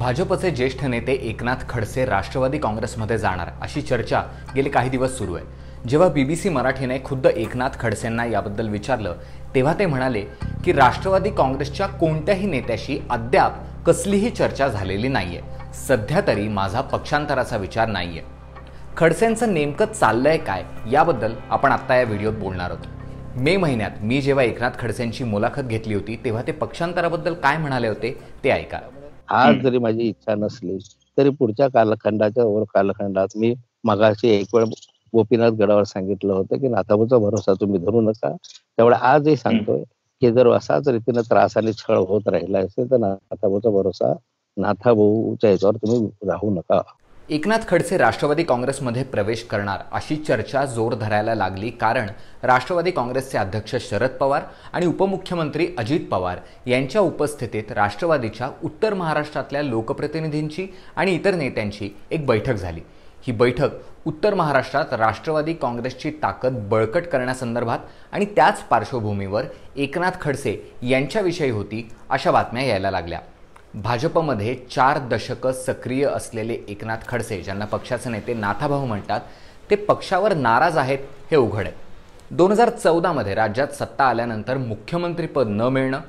भाजपचे ज्येष्ठ नेते एकनाथ खडसे राष्ट्रवादी काँग्रेसमध्ये जाणार अशी चर्चा गेले काही दिवस सुरू आहे जेव्हा बी बी सी मराठीने खुद्द एकनाथ खडसेंना याबद्दल विचारलं तेव्हा ते म्हणाले की राष्ट्रवादी काँग्रेसच्या कोणत्याही नेत्याशी अद्याप कसलीही चर्चा झालेली नाहीये सध्या तरी माझा पक्षांतराचा विचार नाहीये खडसेंचं नेमकं चाललंय काय याबद्दल आपण आत्ता या व्हिडिओत बोलणार आहोत मे महिन्यात मी जेव्हा एकनाथ खडसेंची मुलाखत घेतली होती तेव्हा ते पक्षांतराबद्दल काय म्हणाले होते ते ऐका आज जरी माझी इच्छा नसली तरी पुढच्या कालखंडाच्या कालखंडात मी मगाशी एक वेळ गोपीनाथ गडावर सांगितलं होतं की नाथाबाचा भरोसा तुम्ही धरू नका त्यामुळे आजही सांगतोय की जर असाच रीतीनं त्रास आणि छळ होत राहिला असेल तर नाथाबाचा भरोसा नाथाभाऊच्या ह्याच्यावर तुम्ही राहू नका एकनाथ खडसे राष्ट्रवादी काँग्रेसमध्ये प्रवेश करणार अशी चर्चा जोर धरायला लागली कारण राष्ट्रवादी काँग्रेसचे अध्यक्ष शरद पवार आणि उपमुख्यमंत्री अजित पवार यांच्या उपस्थितीत राष्ट्रवादीच्या उत्तर महाराष्ट्रातल्या लोकप्रतिनिधींची आणि इतर नेत्यांची एक बैठक झाली ही बैठक उत्तर महाराष्ट्रात राष्ट्रवादी काँग्रेसची ताकद बळकट करण्यासंदर्भात आणि त्याच पार्श्वभूमीवर एकनाथ खडसे यांच्याविषयी होती अशा बातम्या यायला लागल्या भाजपमध्ये चार दशकं सक्रिय असलेले एकनाथ खडसे ज्यांना पक्षाचे नेते नाथाभाऊ म्हणतात ते पक्षावर नाराज आहेत हे उघड आहे दोन हजार चौदामध्ये राज्यात सत्ता आल्यानंतर मुख्यमंत्रीपद न मिळणं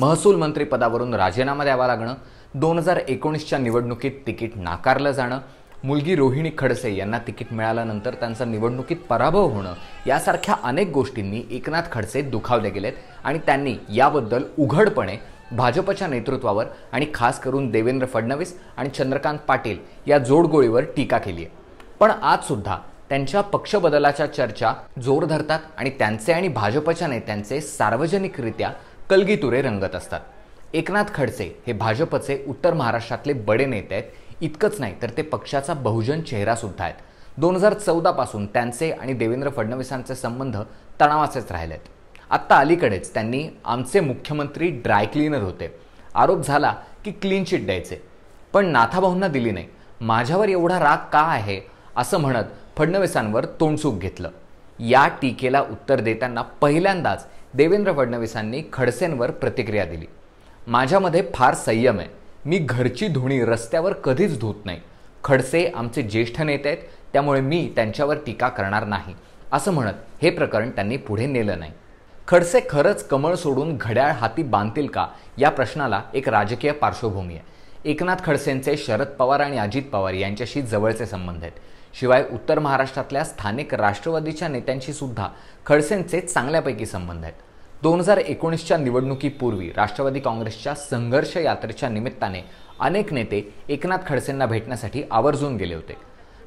महसूल मंत्रीपदावरून राजीनामा द्यावा लागणं दोन हजार एकोणीसच्या निवडणुकीत तिकीट नाकारलं जाणं मुलगी रोहिणी खडसे यांना तिकीट मिळाल्यानंतर त्यांचा निवडणुकीत पराभव होणं यासारख्या अनेक गोष्टींनी एकनाथ खडसे दुखावले गेलेत आणि त्यांनी याबद्दल उघडपणे भाजपच्या नेतृत्वावर आणि खास करून देवेंद्र फडणवीस आणि चंद्रकांत पाटील या जोडगोळीवर टीका केली आहे पण सुद्धा त्यांच्या पक्षबदलाच्या चर्चा जोर धरतात आणि त्यांचे आणि भाजपच्या नेत्यांचे सार्वजनिकरित्या कलगीतुरे रंगत असतात एकनाथ खडसे हे भाजपचे उत्तर महाराष्ट्रातले बडे नेते आहेत इतकंच नाही तर ते पक्षाचा बहुजन चेहरासुद्धा आहेत दोन हजार चौदापासून त्यांचे आणि देवेंद्र फडणवीसांचे संबंध तणावाचेच राहिले आहेत आत्ता अलीकडेच त्यांनी आमचे मुख्यमंत्री ड्राय क्लीनर होते आरोप झाला की क्लीन चिट द्यायचे पण नाथाभाऊंना दिली नाही माझ्यावर एवढा राग का आहे असं म्हणत फडणवीसांवर तोंडसूक घेतलं या टीकेला उत्तर देताना पहिल्यांदाच देवेंद्र फडणवीसांनी खडसेंवर प्रतिक्रिया दिली माझ्यामध्ये फार संयम आहे मी घरची धुणी रस्त्यावर कधीच धुत नाही खडसे आमचे ज्येष्ठ नेते आहेत त्यामुळे मी त्यांच्यावर टीका करणार नाही असं म्हणत हे प्रकरण त्यांनी पुढे नेलं नाही खडसे खरंच कमळ सोडून घड्याळ हाती बांधतील का या प्रश्नाला एक राजकीय पार्श्वभूमी आहे एकनाथ खडसेंचे शरद पवार आणि अजित पवार यांच्याशी जवळचे संबंध आहेत शिवाय उत्तर महाराष्ट्रातल्या स्थानिक राष्ट्रवादीच्या नेत्यांशी सुद्धा खडसेंचे चांगल्यापैकी संबंध आहेत दोन हजार एकोणीसच्या निवडणुकीपूर्वी राष्ट्रवादी काँग्रेसच्या संघर्ष यात्रेच्या निमित्ताने अनेक नेते एकनाथ खडसेंना भेटण्यासाठी आवर्जून गेले होते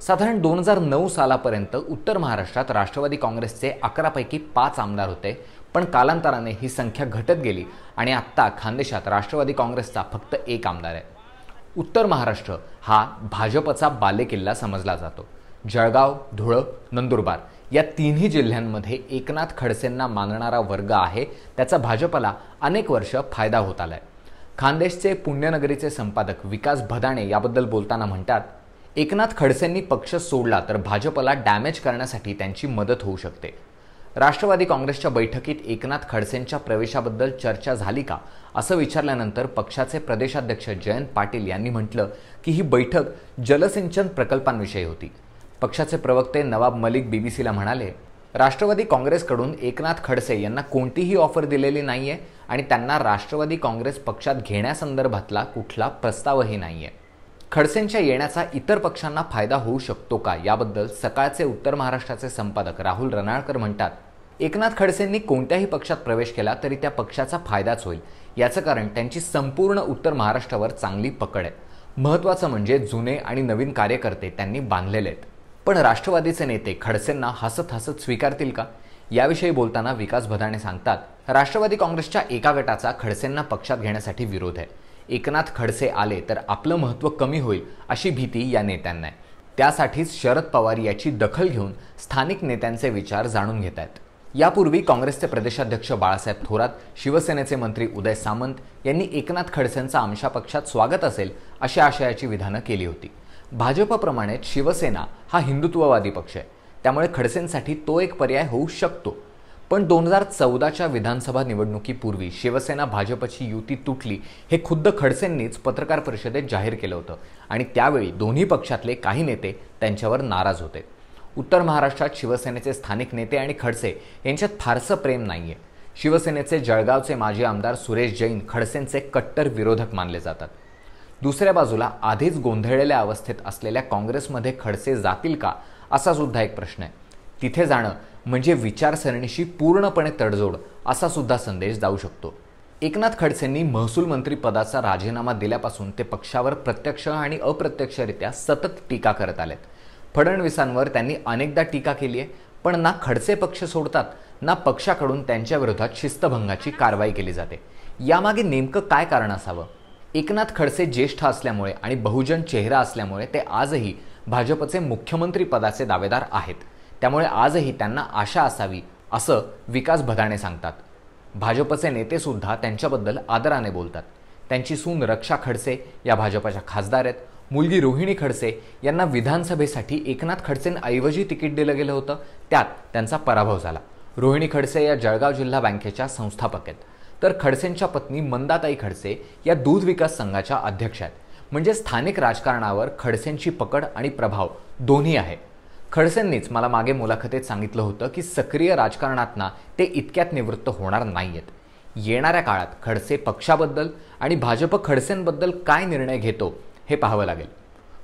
साधारण दोन हजार नऊ सालापर्यंत उत्तर महाराष्ट्रात राष्ट्रवादी काँग्रेसचे अकरापैकी पाच आमदार होते पण कालांतराने ही संख्या घटत गेली आणि आत्ता खानदेशात राष्ट्रवादी काँग्रेसचा फक्त एक आमदार आहे उत्तर महाराष्ट्र हा भाजपचा बालेकिल्ला समजला जातो जळगाव धुळ नंदुरबार या तिन्ही जिल्ह्यांमध्ये एकनाथ खडसेंना मानणारा वर्ग आहे त्याचा भाजपला अनेक वर्ष फायदा होत आलाय खानदेशचे पुण्यनगरीचे संपादक विकास भदाणे याबद्दल बोलताना म्हणतात एकनाथ खडसेंनी पक्ष सोडला तर भाजपला डॅमेज करण्यासाठी त्यांची मदत होऊ शकते राष्ट्रवादी काँग्रेसच्या बैठकीत एकनाथ खडसेंच्या प्रवेशाबद्दल चर्चा झाली का असं विचारल्यानंतर पक्षाचे प्रदेशाध्यक्ष जयंत पाटील यांनी म्हटलं की ही बैठक जलसिंचन प्रकल्पांविषयी होती पक्षाचे प्रवक्ते नवाब मलिक बीबीसीला म्हणाले राष्ट्रवादी काँग्रेसकडून एकनाथ खडसे यांना कोणतीही ऑफर दिलेली नाही आहे आणि त्यांना राष्ट्रवादी काँग्रेस पक्षात घेण्यासंदर्भातला कुठला प्रस्तावही नाही आहे खडसेंच्या येण्याचा इतर पक्षांना फायदा होऊ शकतो का याबद्दल सकाळचे उत्तर महाराष्ट्राचे संपादक राहुल रणाळकर म्हणतात एकनाथ खडसेंनी कोणत्याही पक्षात प्रवेश केला तरी त्या पक्षाचा फायदाच होईल याचं कारण त्यांची संपूर्ण उत्तर महाराष्ट्रावर चांगली पकड आहे महत्त्वाचं म्हणजे जुने आणि नवीन कार्यकर्ते त्यांनी बांधलेले आहेत पण राष्ट्रवादीचे नेते खडसेंना हसत हसत स्वीकारतील का याविषयी बोलताना विकास भदाणे सांगतात राष्ट्रवादी काँग्रेसच्या एका गटाचा खडसेंना पक्षात घेण्यासाठी विरोध आहे एकनाथ खडसे आले तर आपलं महत्त्व कमी होईल अशी भीती या नेत्यांना आहे त्यासाठीच शरद पवार याची दखल घेऊन स्थानिक नेत्यांचे विचार जाणून घेत आहेत यापूर्वी काँग्रेसचे प्रदेशाध्यक्ष बाळासाहेब थोरात शिवसेनेचे मंत्री उदय सामंत यांनी एकनाथ खडसेंचा आमच्या पक्षात स्वागत असेल अशा आशयाची विधानं केली होती भाजपप्रमाणेच शिवसेना हा हिंदुत्ववादी पक्ष आहे त्यामुळे खडसेंसाठी तो एक पर्याय होऊ शकतो पण दोन हजार चौदाच्या विधानसभा निवडणुकीपूर्वी शिवसेना भाजपची युती तुटली हे खुद्द खडसेंनीच पत्रकार परिषदेत जाहीर केलं होतं आणि त्यावेळी दोन्ही पक्षातले काही नेते त्यांच्यावर नाराज होते उत्तर महाराष्ट्रात शिवसेनेचे स्थानिक नेते आणि खडसे यांच्यात फारसं प्रेम नाही आहे शिवसेनेचे जळगावचे माजी आमदार सुरेश जैन खडसेंचे कट्टर विरोधक मानले जातात दुसऱ्या बाजूला आधीच गोंधळलेल्या अवस्थेत असलेल्या काँग्रेसमध्ये खडसे जातील का असा सुद्धा एक प्रश्न आहे तिथे जाणं म्हणजे विचारसरणीशी पूर्णपणे तडजोड असा सुद्धा संदेश जाऊ शकतो एकनाथ खडसेंनी महसूल मंत्री पदाचा राजीनामा दिल्यापासून ते पक्षावर प्रत्यक्ष आणि अप्रत्यक्षरित्या सतत टीका करत आलेत फडणवीसांवर त्यांनी अनेकदा टीका केली आहे पण ना खडसे पक्ष सोडतात ना पक्षाकडून त्यांच्या विरोधात शिस्तभंगाची कारवाई केली जाते यामागे नेमकं काय कारण असावं एकनाथ खडसे ज्येष्ठ असल्यामुळे आणि बहुजन चेहरा असल्यामुळे ते आजही भाजपचे मुख्यमंत्री पदाचे दावेदार आहेत त्यामुळे आजही त्यांना आशा असावी असं विकास भदाणे सांगतात भाजपचे नेतेसुद्धा त्यांच्याबद्दल आदराने बोलतात त्यांची सून रक्षा खडसे या भाजपाच्या खासदार आहेत मुलगी रोहिणी खडसे यांना विधानसभेसाठी एकनाथ खडसेंऐवजी तिकीट दिलं गेलं होतं त्यात त्यांचा पराभव झाला रोहिणी खडसे या जळगाव जिल्हा बँकेच्या संस्थापक आहेत तर खडसेंच्या पत्नी मंदाताई खडसे या दूध विकास संघाच्या अध्यक्ष आहेत म्हणजे स्थानिक राजकारणावर खडसेंची पकड आणि प्रभाव दोन्ही आहे खडसेंनीच मला मागे मुलाखतीत सांगितलं होतं की सक्रिय राजकारणातना ते इतक्यात निवृत्त होणार नाही आहेत येणाऱ्या काळात खडसे पक्षाबद्दल आणि भाजप खडसेंबद्दल काय निर्णय घेतो हे पाहावं लागेल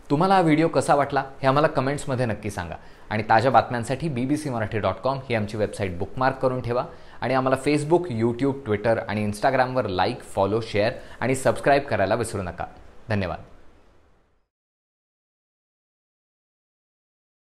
तुम्हाला हा व्हिडिओ कसा वाटला हे आम्हाला कमेंट्समध्ये नक्की सांगा आणि ताज्या बातम्यांसाठी B B C Marathi dot com ही आमची वेबसाईट बुकमार्क करून ठेवा आणि आम्हाला फेसबुक यूट्यूब ट्विटर आणि इंस्टाग्रामवर लाईक फॉलो शेअर आणि सबस्क्राईब करायला विसरू नका धन्यवाद